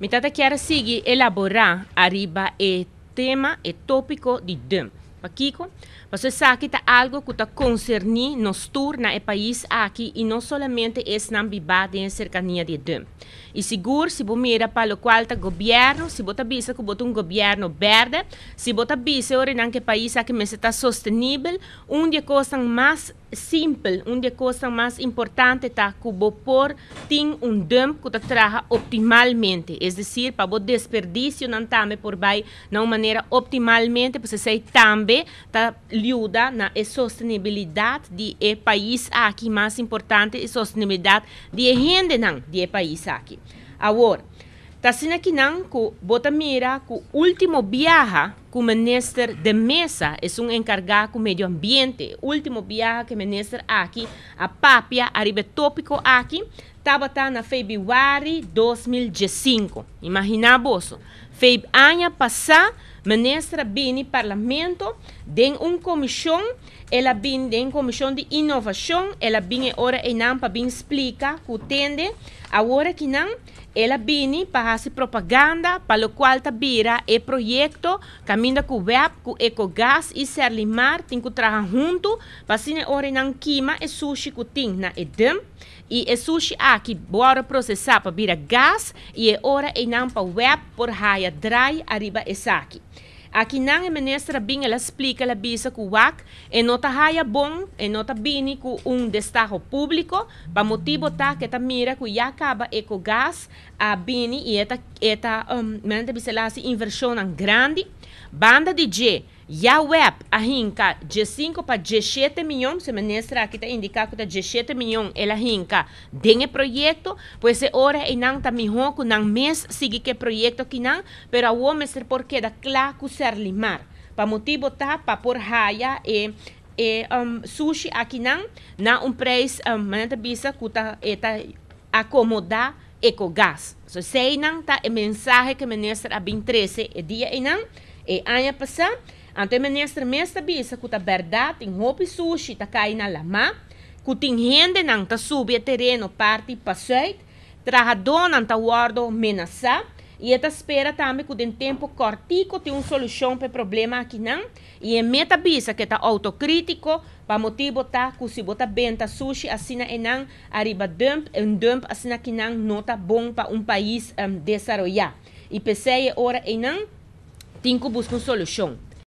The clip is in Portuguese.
Mitata Chiara Sighi elaborà arriba riba e tema e tópico di DEM, Paquico, você sabe que algo que está concernido nos turna e país aqui e não somente na nambibate em cercania de dum. E seguro, se você mira para o qual está governo, se você avisa que tem um governo verde, se você avisa ora o país aqui está sostenível, onde coisas mais simples, onde coisas mais importante está que você por tem um dum que está trabalha optimalmente, é decir, para você desperdício não por bem de uma maneira optimalmente, para você também também está na sustentabilidade do país aqui, mais importante, a sustentabilidade de gente não, de país aqui. Agora, está sendo aqui não, que bota mira o último viaja que o ministro de Mesa é um encargado com meio ambiente. O último viagem que o ministro aqui, a Papia, arriba tópico aqui, estava tá na fevereiro de 2015. Imagina vos, ano passado, o ministro o parlamento, tem uma comissão, ela vinha de uma comissão de inovação, ela vinha agora e não para explicar o tende, agora que não, ela vini para fazer propaganda, para o qual está vira o projeto que aminda ku web ku ecogas e limar, tem ku traha junto basine ore nan kima e sushi ku ting na edem e e sushi aqui bora processar para vira gás e é hora e não para web por raia dry arriba esaki Aqui não é ministra bem, ela explica, ela bisa que o WAC é nota raia bom, é nota bini com um destaque público, para motivo tá que tá mira que já acaba ecogás a bini e eta, eta um, mente bisa lá se inversão grande, banda de G, Yaweb arrinca 15 para 17 milhões, se ministra aqui está indicado que 17 tá milhões, ela arrinca desse projeto, pois é ora e não está melhor que não mês seguir que projeto que não, pero a homem ser porque da claro ser limar, para motivo tá, para por raia e e um, sushi aqui não, na um preço, um, maneta bisa que está tá acomodar ecogás. So, sei não tá é mensagem que ministra a 2013 dia e não, é ano passado, Ante ministra mesta bisa ku ta verdade em roupa sushi ta cai na lama, ku tin rende nan ta subi a terreno parti passeio, trajador nan ta guardo menasa, e esta espera também que tempo cortico tem un solução pe problema aqui não. E é meta bisa que ta autocrítico pa motivo ta, que se bota benta sushi assina enang arriba dump en dump assina que não nota bom pa um país um, desarrollar. E pensei ora enang tem que buscar uma solução.